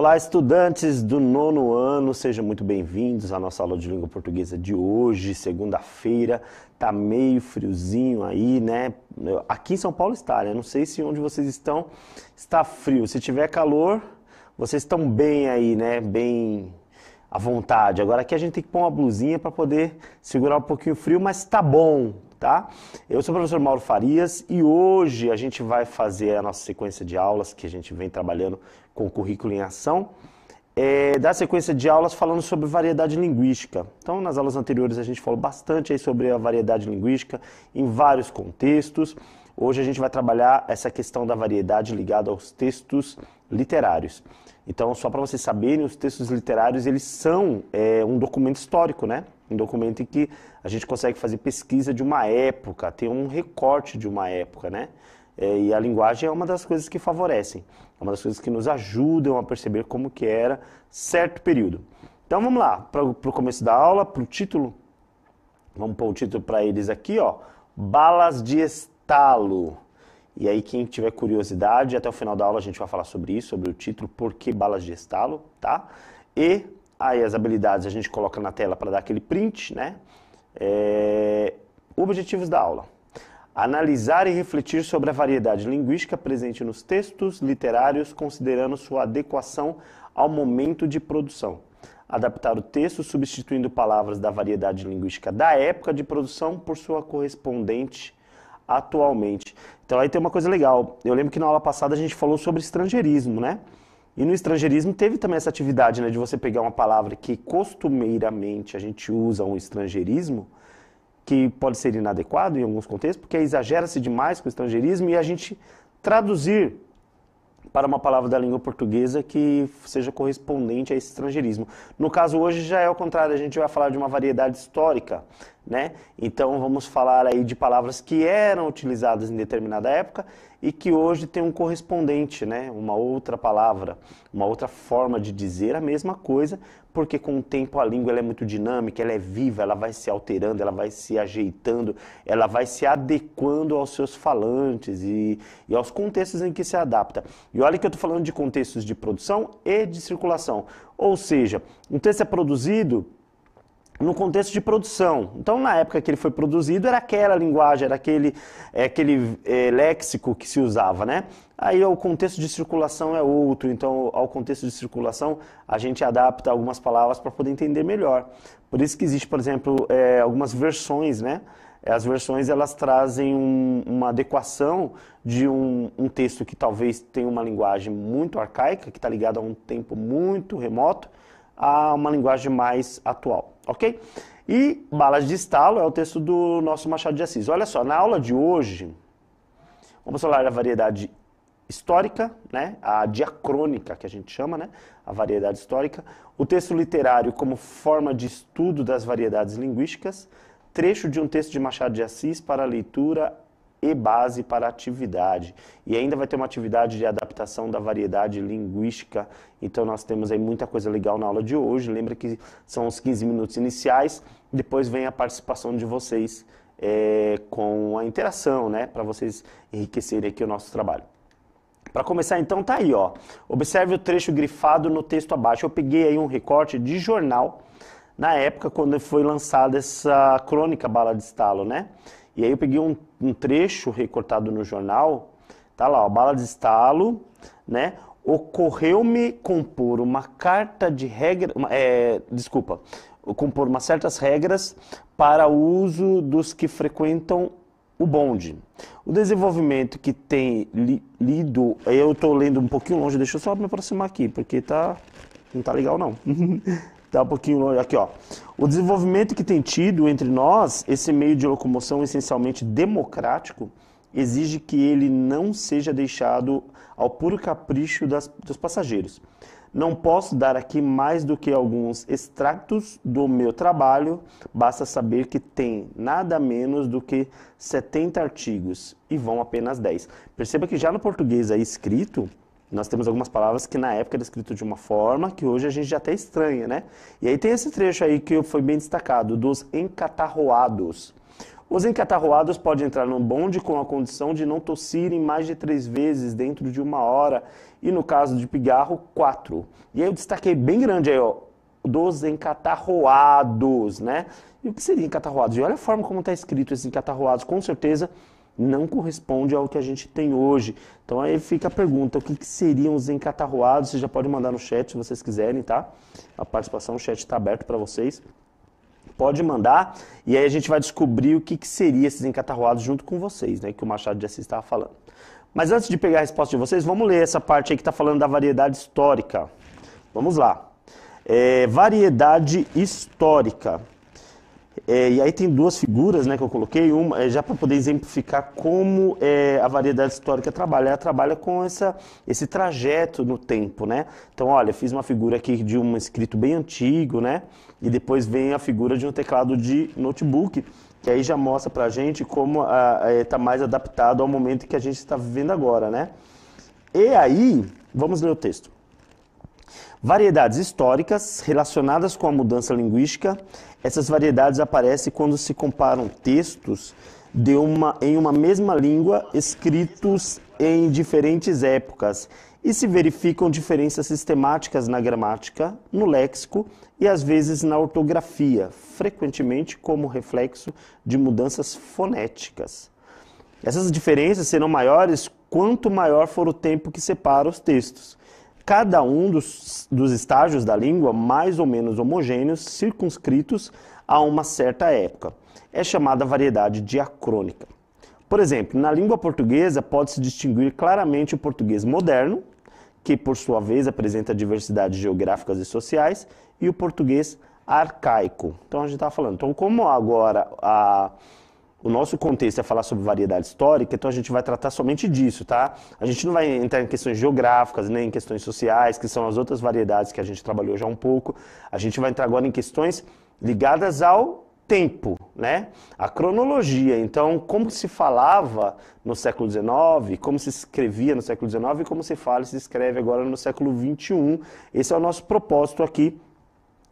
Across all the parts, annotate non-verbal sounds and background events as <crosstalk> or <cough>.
Olá, estudantes do nono ano, sejam muito bem-vindos à nossa aula de língua portuguesa de hoje, segunda-feira. Tá meio friozinho aí, né? Aqui em São Paulo está, né? Não sei se onde vocês estão está frio. Se tiver calor, vocês estão bem aí, né? Bem à vontade. Agora aqui a gente tem que pôr uma blusinha para poder segurar um pouquinho o frio, mas tá bom, tá? Eu sou o professor Mauro Farias e hoje a gente vai fazer a nossa sequência de aulas que a gente vem trabalhando com o Currículo em Ação, é, da sequência de aulas falando sobre variedade linguística. Então, nas aulas anteriores a gente falou bastante aí sobre a variedade linguística em vários contextos. Hoje a gente vai trabalhar essa questão da variedade ligada aos textos literários. Então, só para vocês saberem, os textos literários eles são é, um documento histórico, né? Um documento em que a gente consegue fazer pesquisa de uma época, tem um recorte de uma época, né? É, e a linguagem é uma das coisas que favorecem, é uma das coisas que nos ajudam a perceber como que era certo período. Então vamos lá, para o começo da aula, para o título, vamos pôr o título para eles aqui, ó, balas de estalo. E aí quem tiver curiosidade, até o final da aula a gente vai falar sobre isso, sobre o título, por que balas de estalo, tá? E aí as habilidades a gente coloca na tela para dar aquele print, né? É... Objetivos da aula analisar e refletir sobre a variedade linguística presente nos textos literários, considerando sua adequação ao momento de produção. Adaptar o texto substituindo palavras da variedade linguística da época de produção por sua correspondente atualmente. Então aí tem uma coisa legal. Eu lembro que na aula passada a gente falou sobre estrangeirismo, né? E no estrangeirismo teve também essa atividade, né, de você pegar uma palavra que costumeiramente a gente usa um estrangeirismo que pode ser inadequado em alguns contextos, porque exagera-se demais com o estrangeirismo e a gente traduzir para uma palavra da língua portuguesa que seja correspondente a esse estrangeirismo. No caso hoje já é o contrário, a gente vai falar de uma variedade histórica né? Então vamos falar aí de palavras que eram utilizadas em determinada época e que hoje tem um correspondente, né? Uma outra palavra, uma outra forma de dizer a mesma coisa, porque com o tempo a língua é muito dinâmica, ela é viva, ela vai se alterando, ela vai se ajeitando, ela vai se adequando aos seus falantes e, e aos contextos em que se adapta. E olha que eu estou falando de contextos de produção e de circulação. Ou seja, um texto é produzido no contexto de produção. Então, na época que ele foi produzido, era aquela linguagem, era aquele, é, aquele é, léxico que se usava, né? Aí o contexto de circulação é outro, então ao contexto de circulação a gente adapta algumas palavras para poder entender melhor. Por isso que existe, por exemplo, é, algumas versões, né? É, as versões elas trazem um, uma adequação de um, um texto que talvez tenha uma linguagem muito arcaica, que está ligado a um tempo muito remoto, a uma linguagem mais atual, ok? E Balas de Estalo é o texto do nosso Machado de Assis. Olha só, na aula de hoje, vamos falar da variedade histórica, né? a diacrônica que a gente chama, né? a variedade histórica, o texto literário como forma de estudo das variedades linguísticas, trecho de um texto de Machado de Assis para leitura e base para atividade. E ainda vai ter uma atividade de adaptação da variedade linguística. Então nós temos aí muita coisa legal na aula de hoje. Lembra que são os 15 minutos iniciais, depois vem a participação de vocês é, com a interação, né? Para vocês enriquecerem aqui o nosso trabalho. Para começar, então, tá aí, ó. Observe o trecho grifado no texto abaixo. Eu peguei aí um recorte de jornal na época quando foi lançada essa crônica Bala de Estalo, né? E aí eu peguei um, um trecho recortado no jornal, tá lá, ó, bala de estalo, né? Ocorreu-me compor uma carta de regra, é, desculpa, compor umas certas regras para o uso dos que frequentam o bonde. O desenvolvimento que tem li, lido, eu estou lendo um pouquinho longe, deixa eu só me aproximar aqui, porque tá, não tá legal não. <laughs> Tá um pouquinho longe. Aqui, ó. O desenvolvimento que tem tido entre nós, esse meio de locomoção essencialmente democrático, exige que ele não seja deixado ao puro capricho das, dos passageiros. Não posso dar aqui mais do que alguns extratos do meu trabalho, basta saber que tem nada menos do que 70 artigos e vão apenas 10. Perceba que já no português aí é escrito, nós temos algumas palavras que na época era escrito de uma forma que hoje a gente já até estranha, né? E aí tem esse trecho aí que foi bem destacado, dos encatarroados. Os encatarroados podem entrar no bonde com a condição de não tossirem mais de três vezes dentro de uma hora, e no caso de pigarro, quatro. E aí eu destaquei é bem grande aí, ó, dos encatarroados, né? E o que seria encatarroados? E olha a forma como está escrito esses encatarroados, com certeza não corresponde ao que a gente tem hoje. Então aí fica a pergunta, o que, que seriam os encatarroados? Você já pode mandar no chat se vocês quiserem, tá? A participação, o chat está aberto para vocês. Pode mandar e aí a gente vai descobrir o que, que seria esses encatarroados junto com vocês, né? Que o Machado de Assis estava falando. Mas antes de pegar a resposta de vocês, vamos ler essa parte aí que está falando da variedade histórica. Vamos lá. É, variedade histórica. É, e aí tem duas figuras né, que eu coloquei, uma é, já para poder exemplificar como é, a variedade histórica trabalha. Ela trabalha com essa, esse trajeto no tempo, né? Então, olha, fiz uma figura aqui de um escrito bem antigo, né? E depois vem a figura de um teclado de notebook, que aí já mostra para a gente como está é, mais adaptado ao momento que a gente está vivendo agora, né? E aí, vamos ler o texto. Variedades históricas relacionadas com a mudança linguística. Essas variedades aparecem quando se comparam textos de uma, em uma mesma língua escritos em diferentes épocas e se verificam diferenças sistemáticas na gramática, no léxico e às vezes na ortografia, frequentemente como reflexo de mudanças fonéticas. Essas diferenças serão maiores quanto maior for o tempo que separa os textos cada um dos, dos estágios da língua mais ou menos homogêneos, circunscritos a uma certa época. É chamada variedade diacrônica. Por exemplo, na língua portuguesa pode-se distinguir claramente o português moderno, que por sua vez apresenta diversidades geográficas e sociais, e o português arcaico. Então a gente está falando. Então, como agora a o nosso contexto é falar sobre variedade histórica, então a gente vai tratar somente disso, tá? A gente não vai entrar em questões geográficas, nem em questões sociais, que são as outras variedades que a gente trabalhou já um pouco. A gente vai entrar agora em questões ligadas ao tempo, né? A cronologia. Então, como se falava no século XIX, como se escrevia no século XIX e como se fala e se escreve agora no século XXI. Esse é o nosso propósito aqui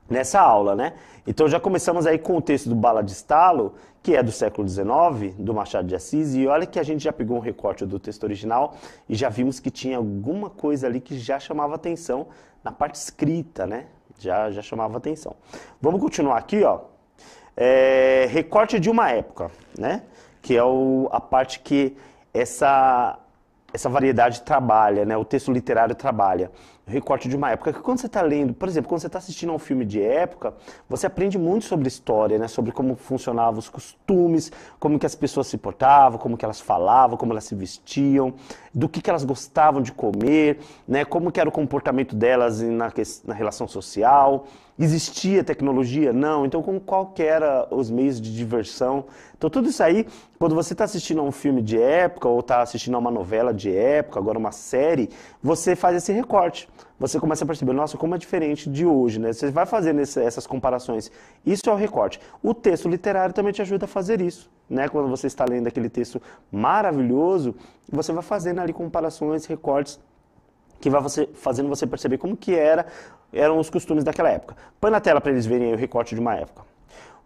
nessa aula, né? Então já começamos aí com o texto do Bala de Estalo, que é do século XIX, do Machado de Assis, e olha que a gente já pegou um recorte do texto original e já vimos que tinha alguma coisa ali que já chamava atenção na parte escrita, né? Já, já chamava atenção. Vamos continuar aqui, ó. É, recorte de uma época, né? Que é o, a parte que essa essa variedade trabalha, né? O texto literário trabalha. O recorte de uma época. Que quando você está lendo, por exemplo, quando você está assistindo a um filme de época, você aprende muito sobre história, né? Sobre como funcionavam os costumes, como que as pessoas se portavam, como que elas falavam, como elas se vestiam, do que, que elas gostavam de comer, né? Como que era o comportamento delas na, na relação social. Existia tecnologia? Não. Então, com qual era os meios de diversão? Então, tudo isso aí, quando você está assistindo a um filme de época ou está assistindo a uma novela de época, agora uma série, você faz esse recorte. Você começa a perceber, nossa, como é diferente de hoje, né? Você vai fazendo esse, essas comparações. Isso é o recorte. O texto literário também te ajuda a fazer isso, né? Quando você está lendo aquele texto maravilhoso, você vai fazendo ali comparações, recortes que vai você, fazendo você perceber como que era, eram os costumes daquela época. Põe na tela para eles verem o recorte de uma época.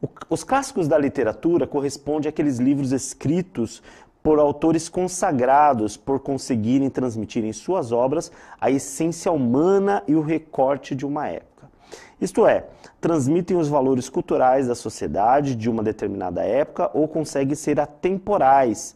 O, os clássicos da literatura correspondem àqueles livros escritos por autores consagrados por conseguirem transmitir em suas obras a essência humana e o recorte de uma época. Isto é, transmitem os valores culturais da sociedade de uma determinada época ou conseguem ser atemporais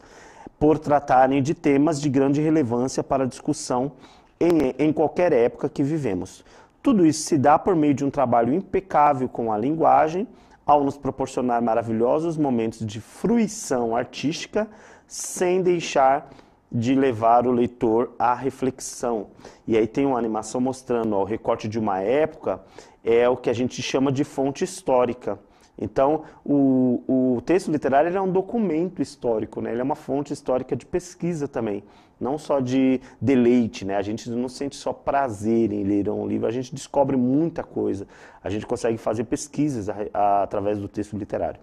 por tratarem de temas de grande relevância para a discussão em, em qualquer época que vivemos. Tudo isso se dá por meio de um trabalho impecável com a linguagem, ao nos proporcionar maravilhosos momentos de fruição artística, sem deixar de levar o leitor à reflexão. E aí tem uma animação mostrando ó, o recorte de uma época, é o que a gente chama de fonte histórica. Então, o, o texto literário é um documento histórico, né? ele é uma fonte histórica de pesquisa também não só de deleite, né? A gente não sente só prazer em ler um livro, a gente descobre muita coisa. A gente consegue fazer pesquisas a, a, através do texto literário.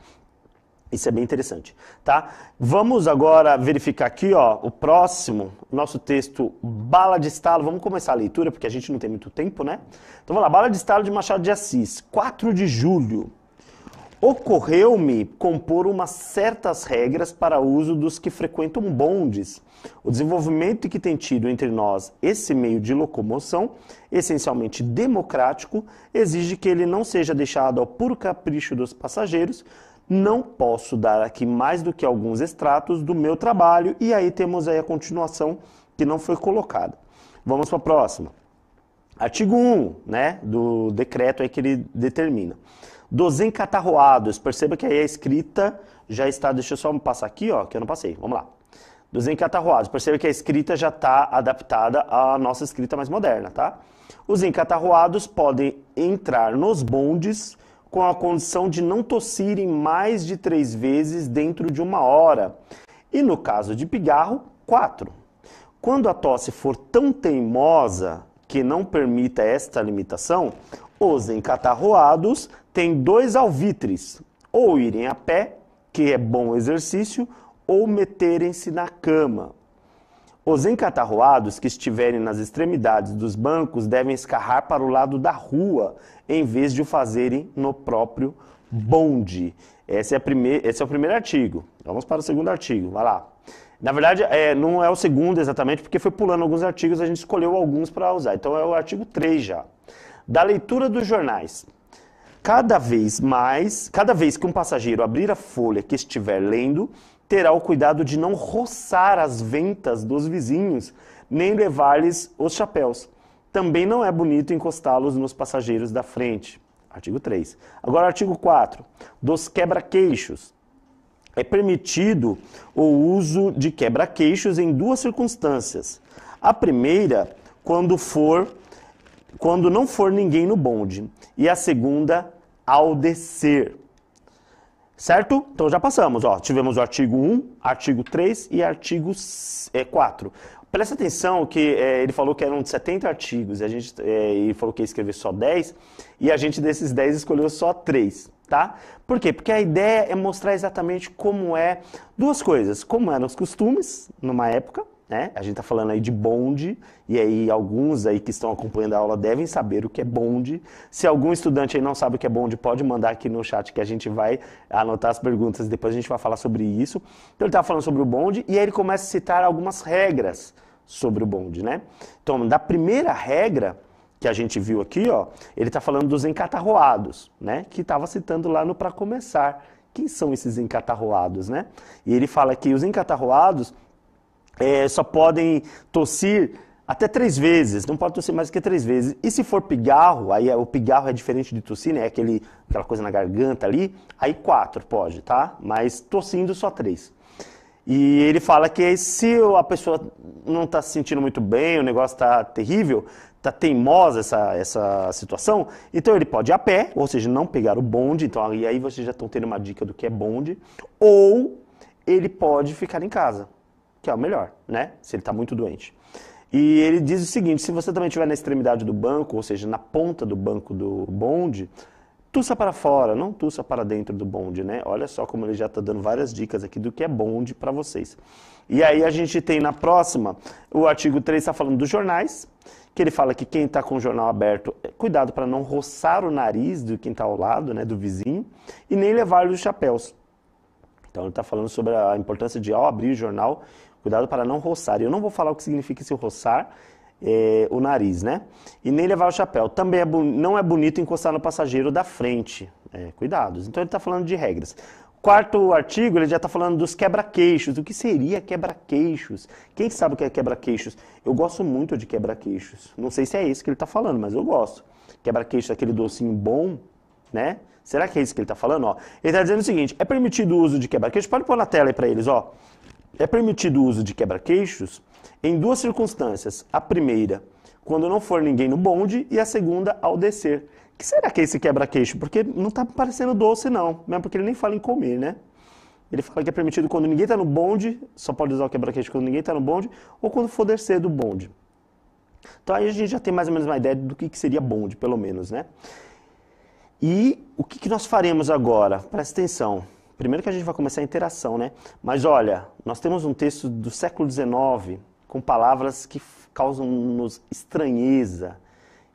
Isso é bem interessante, tá? Vamos agora verificar aqui, ó, o próximo, nosso texto Bala de Estalo. Vamos começar a leitura, porque a gente não tem muito tempo, né? Então vamos lá, Bala de Estalo de Machado de Assis, 4 de julho. Ocorreu-me compor umas certas regras para uso dos que frequentam bondes. O desenvolvimento que tem tido entre nós esse meio de locomoção, essencialmente democrático, exige que ele não seja deixado ao puro capricho dos passageiros. Não posso dar aqui mais do que alguns extratos do meu trabalho e aí temos aí a continuação que não foi colocada. Vamos para a próxima. Artigo 1, né, do decreto é que ele determina dos encatarroados. Perceba que aí a escrita já está. Deixa eu só passar aqui, ó, que eu não passei. Vamos lá. Dos encatarroados. Perceba que a escrita já está adaptada à nossa escrita mais moderna, tá? Os encatarroados podem entrar nos bondes com a condição de não tossirem mais de três vezes dentro de uma hora. E no caso de pigarro, quatro. Quando a tosse for tão teimosa que não permita esta limitação, os encatarroados têm dois alvitres, ou irem a pé, que é bom exercício, ou meterem-se na cama. Os encatarroados que estiverem nas extremidades dos bancos devem escarrar para o lado da rua, em vez de o fazerem no próprio bonde. Esse é, primeir, esse é o primeiro artigo. Vamos para o segundo artigo, vai lá. Na verdade, é, não é o segundo exatamente, porque foi pulando alguns artigos, a gente escolheu alguns para usar. Então é o artigo 3 já da leitura dos jornais. Cada vez mais, cada vez que um passageiro abrir a folha que estiver lendo, terá o cuidado de não roçar as ventas dos vizinhos, nem levar-lhes os chapéus. Também não é bonito encostá-los nos passageiros da frente. Artigo 3. Agora, artigo 4. Dos quebra-queixos. É permitido o uso de quebra-queixos em duas circunstâncias. A primeira, quando for quando não for ninguém no bonde. E a segunda, ao descer. Certo? Então já passamos, ó. Tivemos o artigo 1, artigo 3 e artigo 4. É, Presta atenção que é, ele falou que eram 70 artigos, e a gente é, ele falou que ia escrever só 10, e a gente desses 10 escolheu só 3, tá? Por quê? Porque a ideia é mostrar exatamente como é duas coisas, como eram os costumes numa época, né? A gente está falando aí de bonde, e aí alguns aí que estão acompanhando a aula devem saber o que é bonde. Se algum estudante aí não sabe o que é bonde, pode mandar aqui no chat que a gente vai anotar as perguntas, depois a gente vai falar sobre isso. Então ele estava falando sobre o bonde, e aí ele começa a citar algumas regras sobre o bonde, né? Então, da primeira regra que a gente viu aqui, ó, ele está falando dos encatarroados, né? Que estava citando lá no para começar. Quem são esses encatarroados, né? E ele fala que os encatarroados é, só podem tossir até três vezes, não pode tossir mais que três vezes. E se for pigarro, aí é, o pigarro é diferente de tossir, né? É aquele, aquela coisa na garganta ali, aí quatro pode, tá? Mas tossindo só três. E ele fala que se a pessoa não está se sentindo muito bem, o negócio está terrível, está teimosa essa, essa situação, então ele pode ir a pé, ou seja, não pegar o bonde, então aí vocês já estão tendo uma dica do que é bonde, ou ele pode ficar em casa que é o melhor, né? Se ele está muito doente. E ele diz o seguinte: se você também estiver na extremidade do banco, ou seja, na ponta do banco do bonde, tussa para fora, não tussa para dentro do bonde, né? Olha só como ele já está dando várias dicas aqui do que é bonde para vocês. E aí a gente tem na próxima, o artigo 3 está falando dos jornais, que ele fala que quem está com o jornal aberto, é, cuidado para não roçar o nariz do quem está ao lado, né, do vizinho, e nem levar os chapéus. Então ele está falando sobre a importância de, ao abrir o jornal, Cuidado para não roçar. E eu não vou falar o que significa esse roçar, é, o nariz, né? E nem levar o chapéu. Também é, não é bonito encostar no passageiro da frente. É, cuidados. Então ele está falando de regras. Quarto artigo, ele já está falando dos quebra-queixos. O que seria quebra-queixos? Quem sabe o que é quebra-queixos? Eu gosto muito de quebra-queixos. Não sei se é isso que ele está falando, mas eu gosto. quebra queixo, é aquele docinho bom, né? Será que é isso que ele está falando? Ó, ele está dizendo o seguinte: é permitido o uso de quebra-queixos? Pode pôr na tela aí para eles, ó. É permitido o uso de quebra-queixos em duas circunstâncias. A primeira, quando não for ninguém no bonde, e a segunda, ao descer. O que será que é esse quebra-queixo? Porque não está parecendo doce, não. Mesmo né? porque ele nem fala em comer, né? Ele fala que é permitido quando ninguém está no bonde, só pode usar o quebra-queixo quando ninguém está no bonde, ou quando for descer do bonde. Então aí a gente já tem mais ou menos uma ideia do que, que seria bonde, pelo menos, né? E o que, que nós faremos agora? Presta atenção. Primeiro que a gente vai começar a interação, né? Mas olha, nós temos um texto do século XIX com palavras que causam-nos estranheza.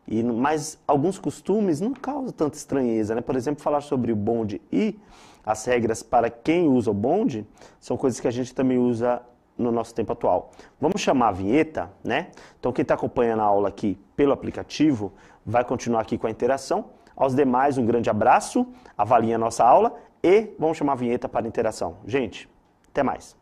E, mas alguns costumes não causam tanta estranheza, né? Por exemplo, falar sobre o bonde e as regras para quem usa o bonde são coisas que a gente também usa no nosso tempo atual. Vamos chamar a vinheta, né? Então quem está acompanhando a aula aqui pelo aplicativo vai continuar aqui com a interação. Aos demais, um grande abraço, avaliem a nossa aula e vamos chamar a vinheta para interação. Gente, até mais.